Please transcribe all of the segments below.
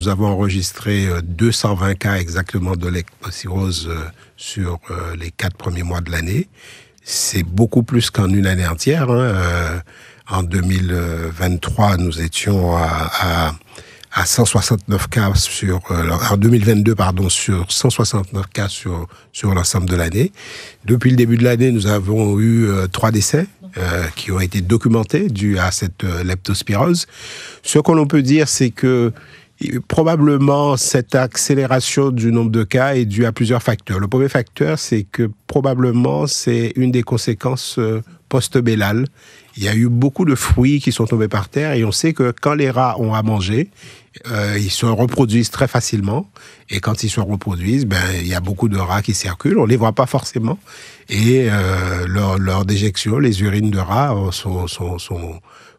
Nous avons enregistré 220 euh, cas exactement de leptospirose euh, sur euh, les quatre premiers mois de l'année. C'est beaucoup plus qu'en une année entière. Hein. En 2023, nous étions à, 169 cas sur en 2022 pardon sur 169 cas sur sur l'ensemble de l'année. Depuis le début de l'année, nous avons eu trois décès qui ont été documentés dus à cette leptospirose. Ce que l'on peut dire, c'est que probablement, cette accélération du nombre de cas est due à plusieurs facteurs. Le premier facteur, c'est que probablement c'est une des conséquences euh, post-bélal. Il y a eu beaucoup de fruits qui sont tombés par terre et on sait que quand les rats ont à manger, euh, ils se reproduisent très facilement. Et quand ils se reproduisent, ben, il y a beaucoup de rats qui circulent. On les voit pas forcément. Et euh, leur déjection, les urines de rats sont,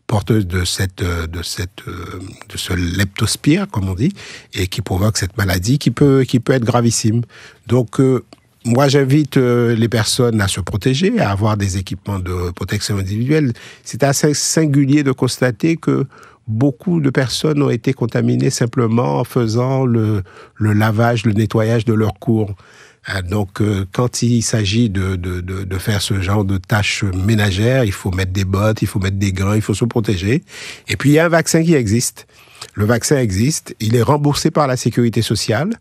porteuses de cette de cette de ce leptospire comme on dit et qui provoque cette maladie qui peut qui peut être gravissime. Donc moi, j'invite euh, les personnes à se protéger, à avoir des équipements de protection individuelle. C'est assez singulier de constater que beaucoup de personnes ont été contaminées simplement en faisant le, lavage, le nettoyage de leur cours. Euh, donc, euh, quand il s'agit de, faire ce genre de tâches ménagères, il faut mettre des bottes, il faut mettre des gants, il faut se protéger. Et puis, il y a un vaccin qui existe. Le vaccin existe, il est remboursé par la sécurité sociale.